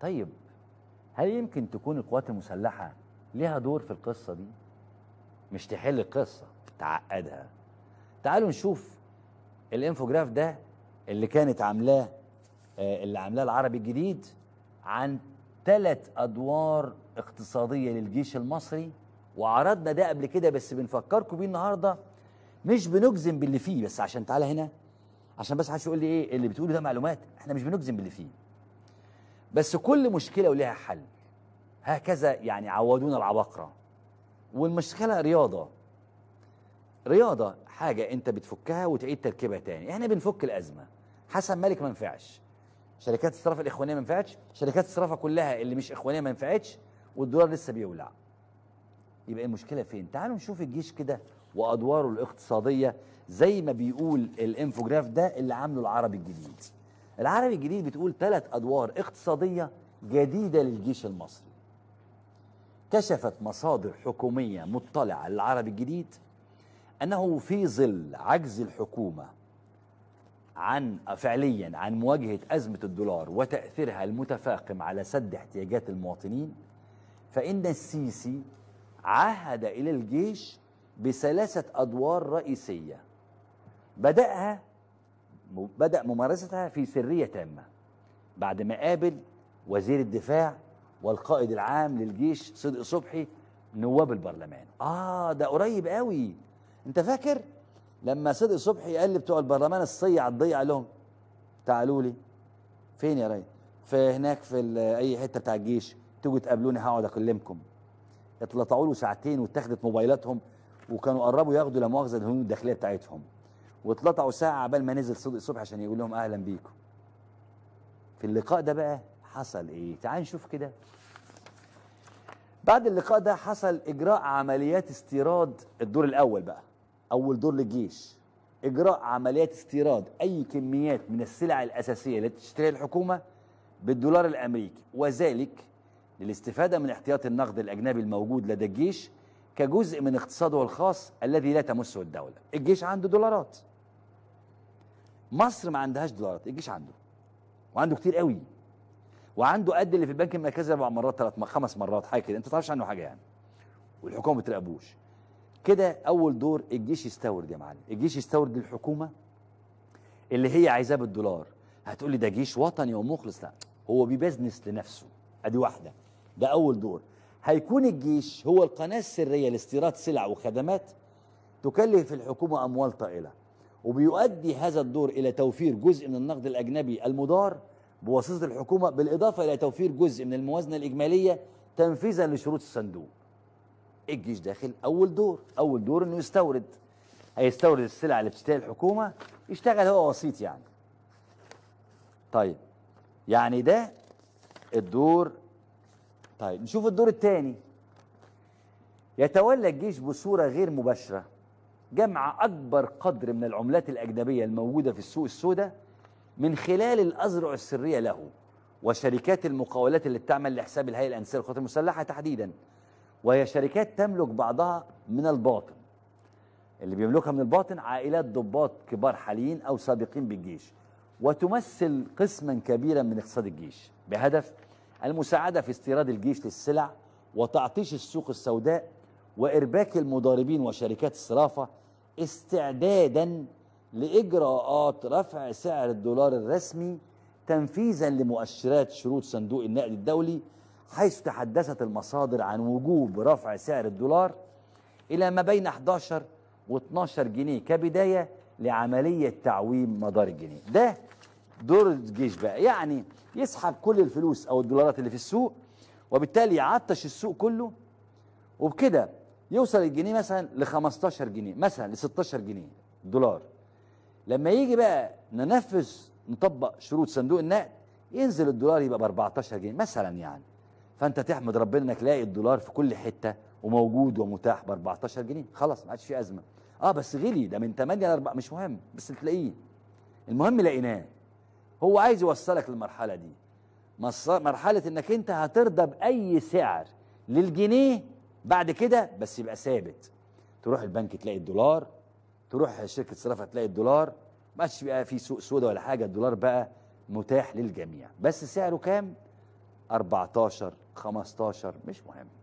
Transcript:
طيب هل يمكن تكون القوات المسلحة ليها دور في القصة دي؟ مش تحل القصة تعقدها تعالوا نشوف الانفوجراف ده اللي كانت عاملاه آه، اللي عاملاه العربي الجديد عن ثلاث ادوار اقتصاديه للجيش المصري وعرضنا ده قبل كده بس بنفكركم بيه النهارده مش بنجزم باللي فيه بس عشان تعالى هنا عشان بس حد يقول لي ايه اللي بتقوله ده معلومات احنا مش بنجزم باللي فيه بس كل مشكلة ولها حل هكذا يعني عودونا العباقرة والمشكلة رياضة رياضة حاجة أنت بتفكها وتعيد تركيبها تاني إحنا بنفك الأزمة حسن مالك ما نفعش شركات الصرافة الإخوانية ما نفعتش شركات الصرافة كلها اللي مش إخوانية ما نفعتش والدولار لسه بيولع يبقى المشكلة فين تعالوا نشوف الجيش كده وأدواره الاقتصادية زي ما بيقول الانفوجراف ده اللي عامله العربي الجديد العربي الجديد بتقول ثلاث أدوار اقتصادية جديدة للجيش المصري كشفت مصادر حكومية مطلعة للعربي الجديد أنه في ظل عجز الحكومة عن فعليا عن مواجهة أزمة الدولار وتأثيرها المتفاقم على سد احتياجات المواطنين فإن السيسي عهد إلى الجيش بثلاثة أدوار رئيسية بدأها بدأ ممارستها في سرية تامة بعد ما قابل وزير الدفاع والقائد العام للجيش صدق صبحي نواب البرلمان آه ده قريب قوي أنت فاكر لما صدق صبحي قال لي بتوع البرلمان الصيع على الضيع لهم تعالوا لي فين يا ريس في هناك في اي حته بتاع الجيش تيجوا تقابلوني هقعد اكلمكم اتلطعوا له ساعتين واتخذت موبايلاتهم وكانوا قربوا ياخدوا لمؤاخذه الهنود الداخليه بتاعتهم واتلطعوا ساعة عبال ما نزل صدق الصبح عشان يقول لهم أهلا بيكم في اللقاء ده بقى حصل إيه تعال نشوف كده بعد اللقاء ده حصل إجراء عمليات استيراد الدور الأول بقى أول دور للجيش إجراء عمليات استيراد أي كميات من السلع الأساسية التي تشتريها الحكومة بالدولار الأمريكي وذلك للاستفادة من احتياط النقد الأجنبي الموجود لدى الجيش كجزء من اقتصاده الخاص الذي لا تمسه الدولة الجيش عنده دولارات مصر ما عندهاش دولارات الجيش عنده وعنده كتير قوي وعنده قد اللي في البنك المركزي اربع مرات ثلاث خمس مرات حاجه كده انت ما تعرفش عنه حاجه يعني والحكومه ما بتراقبوش كده اول دور الجيش يستورد يا معلم الجيش يستورد للحكومه اللي هي عايزاه بالدولار هتقول لي ده جيش وطني ومخلص لا هو بيبزنس لنفسه ادي واحده ده اول دور هيكون الجيش هو القناه السريه لاستيراد سلع وخدمات تكلف الحكومه اموال طائله وبيؤدي هذا الدور إلى توفير جزء من النقد الأجنبي المدار بواسطة الحكومة بالإضافة إلى توفير جزء من الموازنة الإجمالية تنفيذا لشروط الصندوق الجيش داخل أول دور أول دور أنه يستورد هيستورد السلع اللي بتشتريها الحكومة يشتغل هو وسيط يعني طيب يعني ده الدور طيب نشوف الدور الثاني يتولى الجيش بصورة غير مباشرة جمع أكبر قدر من العملات الأجنبية الموجودة في السوق السوداء من خلال الأذرع السرية له وشركات المقاولات اللي بتعمل لحساب الهيئة الأنسية للقوات المسلحة تحديدا وهي شركات تملك بعضها من الباطن اللي بيملكها من الباطن عائلات ضباط كبار حاليين أو سابقين بالجيش وتمثل قسما كبيرا من اقتصاد الجيش بهدف المساعدة في استيراد الجيش للسلع وتعطيش السوق السوداء وإرباك المضاربين وشركات الصرافة استعدادا لإجراءات رفع سعر الدولار الرسمي تنفيذا لمؤشرات شروط صندوق النقد الدولي حيث تحدثت المصادر عن وجوب رفع سعر الدولار إلى ما بين 11 و12 جنيه كبداية لعملية تعويم مدار الجنيه ده دور الجيش بقى يعني يسحب كل الفلوس أو الدولارات اللي في السوق وبالتالي يعطش السوق كله وبكده يوصل الجنيه مثلا ل 15 جنيه مثلا ل 16 جنيه دولار لما يجي بقى ننفذ نطبق شروط صندوق النقد ينزل الدولار يبقى ب 14 جنيه مثلا يعني فانت تحمد ربنا انك لاقي الدولار في كل حته وموجود ومتاح ب 14 جنيه خلاص ما عادش في ازمه اه بس غلي ده من 8 ل 4 مش مهم بس تلاقيه المهم لقيناه هو عايز يوصلك للمرحله دي مرحله انك انت هترضى باي سعر للجنيه بعد كده بس يبقى ثابت تروح البنك تلاقي الدولار تروح شركه صرافه تلاقي الدولار ما بقى في سوق سودا ولا حاجه الدولار بقى متاح للجميع بس سعره كام 14 15 مش مهم